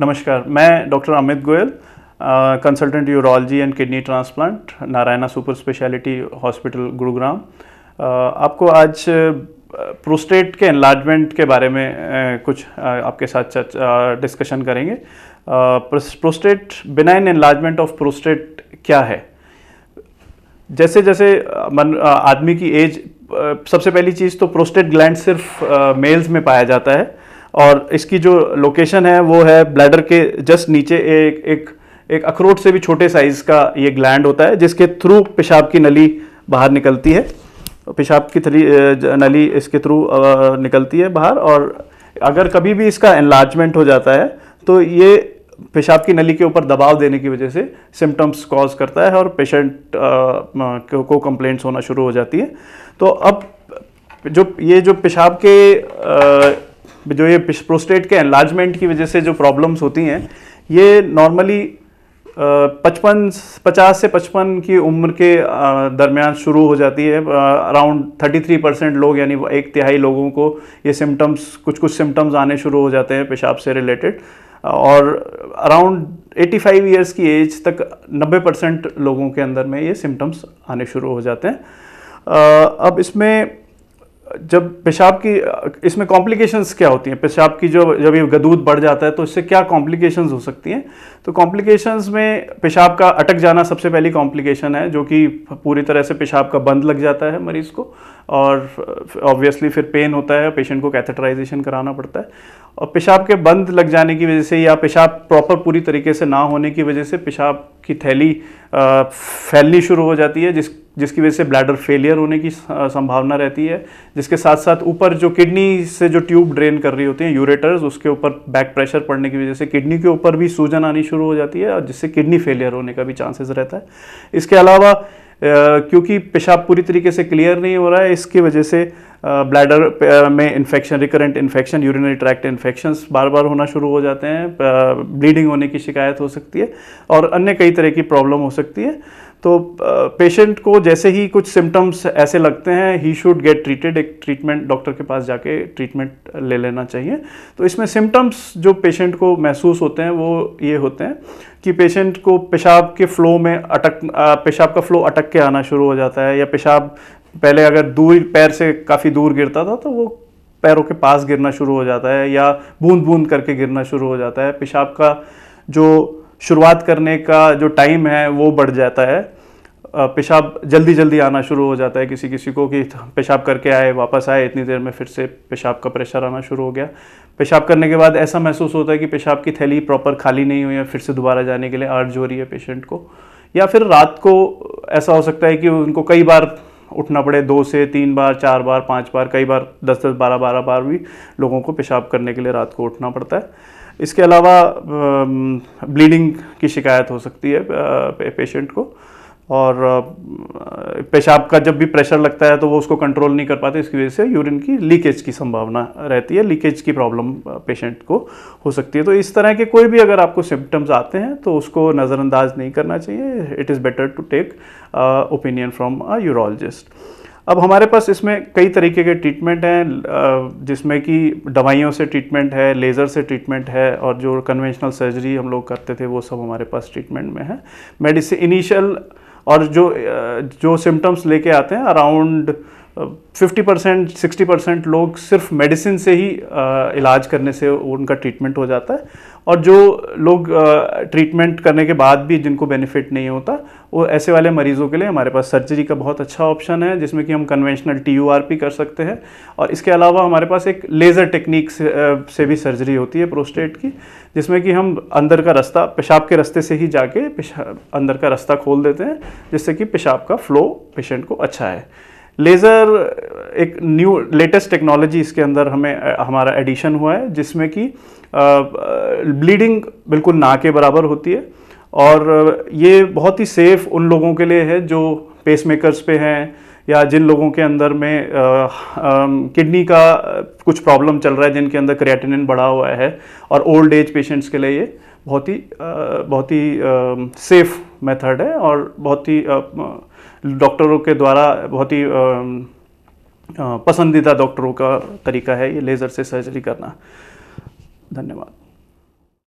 नमस्कार मैं doctor Amit Goyal consultant urology and kidney transplant Narayana super speciality hospital Gurugram आपको आज प्रोस्टेट के एनलार्जमेंट के बारे में कुछ आपके साथ डिस्कशन करेंगे prostate benign enlargement of prostate क्या है जैसे जैसे आदमी की एज सबसे पहली चीज़ तो प्रोस्टेट ग्लैंड सिर्फ मेल्स में पाया जाता है और इसकी जो लोकेशन है वो है ब्लैडर के जस्ट नीचे एक एक एक अखरोट से भी छोटे साइज़ का ये ग्लैंड होता है जिसके थ्रू पेशाब की नली बाहर निकलती है पेशाब की थली नली इसके थ्रू निकलती है बाहर और अगर कभी भी इसका एनलार्जमेंट हो जाता है तो ये पेशाब की नली के ऊपर दबाव देने की वजह से सिम्टम्स कॉज करता है और पेशेंट को कंप्लेंट्स होना शुरू हो जाती है तो अब जो ये जो पेशाब के आ, जो ये प्रोस्टेट के एनलार्जमेंट की वजह से जो प्रॉब्लम्स होती हैं ये नॉर्मली पचपन पचास से पचपन की उम्र के दरमियान शुरू हो जाती है अराउंड थर्टी थ्री परसेंट लोग यानी एक तिहाई लोगों को ये सिम्टम्स कुछ कुछ सिम्टम्स आने शुरू हो जाते हैं पेशाब से रिलेटेड और अराउंड 85 फाइव ईयर्स की एज तक 90 परसेंट लोगों के अंदर में ये सिम्टम्स आने शुरू हो जाते हैं अब इसमें जब पेशाब की इसमें कॉम्प्लिकेशंस क्या होती हैं पेशाब की जो जब ये गदूद बढ़ जाता है तो इससे क्या कॉम्प्लिकेशंस हो सकती हैं तो कॉम्प्लिकेशंस में पेशाब का अटक जाना सबसे पहली कॉम्प्लिकेशन है जो कि पूरी तरह से पेशाब का बंद लग जाता है मरीज़ को और ऑब्वियसली फिर पेन होता है पेशेंट को कैथेटराइजेशन कराना पड़ता है और पेशाब के बंद लग जाने की वजह से या पेशाब प्रॉपर पूरी तरीके से ना होने की वजह से पेशाब की थैली फैलनी शुरू हो जाती है जिस जिसकी वजह से ब्लैडर फेलियर होने की संभावना रहती है जिसके साथ साथ ऊपर जो किडनी से जो ट्यूब ड्रेन कर रही होती है यूरेटर्स उसके ऊपर बैक प्रेशर पड़ने की वजह से किडनी के ऊपर भी सूजन आनी शुरू हो जाती है और जिससे किडनी फेलियर होने का भी चांसेस रहता है इसके अलावा क्योंकि पेशाब पूरी तरीके से क्लियर नहीं हो रहा है इसकी वजह से ब्लैडर में infection recurrent infection urinary tract infections बार बार होना शुरू हो जाते हैं ब्लीडिंग होने की शिकायत हो सकती है और अन्य कई तरह की प्रॉब्लम हो सकती है तो पेशेंट को जैसे ही कुछ सिम्टम्स ऐसे लगते हैं ही शुड गेट ट्रीटेड एक ट्रीटमेंट डॉक्टर के पास जाके ट्रीटमेंट ले लेना चाहिए तो इसमें सिम्टम्स जो पेशेंट को महसूस होते हैं वो ये होते हैं कि पेशेंट को पेशाब के फ़्लो में अटक पेशाब का फ़्लो अटक के आना शुरू हो जाता है या पेशाब पहले अगर दूर पैर से काफ़ी दूर गिरता था तो वो पैरों के पास गिरना शुरू हो जाता है या बूंद बूंद करके गिरना शुरू हो जाता है पेशाब का जो शुरुआत करने का जो टाइम है वो बढ़ जाता है पेशाब जल्दी जल्दी आना शुरू हो जाता है किसी किसी को कि पेशाब करके आए वापस आए इतनी देर में फिर से पेशाब का प्रेशर आना शुरू हो गया पेशाब करने के बाद ऐसा महसूस होता है कि पेशाब की थैली प्रॉपर खाली नहीं हुई है फिर से दोबारा जाने के लिए अर्ज हो रही है पेशेंट को या फिर रात को ऐसा हो सकता है कि उनको कई बार उठना पड़े दो से तीन बार चार बार पाँच बार कई बार दस दस बारह बारह बार भी लोगों को पेशाब करने के लिए रात को उठना पड़ता है इसके अलावा ब्लीडिंग की शिकायत हो सकती है पेशेंट को और पेशाब का जब भी प्रेशर लगता है तो वो उसको कंट्रोल नहीं कर पाते इसकी वजह से यूरिन की लीकेज की संभावना रहती है लीकेज की प्रॉब्लम पेशेंट को हो सकती है तो इस तरह के कोई भी अगर आपको सिम्टम्स आते हैं तो उसको नज़रअंदाज नहीं करना चाहिए it is better to take opinion from a urologist अब हमारे पास इसमें कई तरीके के ट्रीटमेंट हैं जिसमें कि दवाइयों से ट्रीटमेंट है लेज़र से ट्रीटमेंट है और जो कन्वेंशनल सर्जरी हम लोग करते थे वो सब हमारे पास ट्रीटमेंट में है मेडिसिन इनिशियल और जो जो सिम्टम्स लेके आते हैं around fifty percent sixty percent लोग सिर्फ मेडिसिन से ही आ, इलाज करने से उनका ट्रीटमेंट हो जाता है और जो लोग ट्रीटमेंट करने के बाद भी जिनको बेनिफिट नहीं होता वो ऐसे वाले मरीज़ों के लिए हमारे पास सर्जरी का बहुत अच्छा ऑप्शन है जिसमें कि हम कन्वेंशनल टी कर सकते हैं और इसके अलावा हमारे पास एक लेज़र टेक्निक से, से भी सर्जरी होती है प्रोस्टेट की जिसमें कि हम अंदर का रास्ता पेशाब के रास्ते से ही जाके अंदर का रास्ता खोल देते हैं जिससे कि पेशाब का फ्लो पेशेंट को अच्छा है लेज़र एक न्यू लेटेस्ट टेक्नोलॉजी इसके अंदर हमें हमारा एडिशन हुआ है जिसमें कि ब्लीडिंग बिल्कुल ना के बराबर होती है और ये बहुत ही सेफ़ उन लोगों के लिए है जो पेसमेकर्स पे हैं या जिन लोगों के अंदर में किडनी का कुछ प्रॉब्लम चल रहा है जिनके अंदर क्रिएटिनिन बढ़ा हुआ है और ओल्ड एज पेशेंट्स के लिए ये बहुत ही बहुत ही सेफ़ मेथड है और बहुत ही डॉक्टरों के द्वारा बहुत ही पसंदीदा डॉक्टरों का तरीका है ये लेज़र से सर्जरी करना धन्यवाद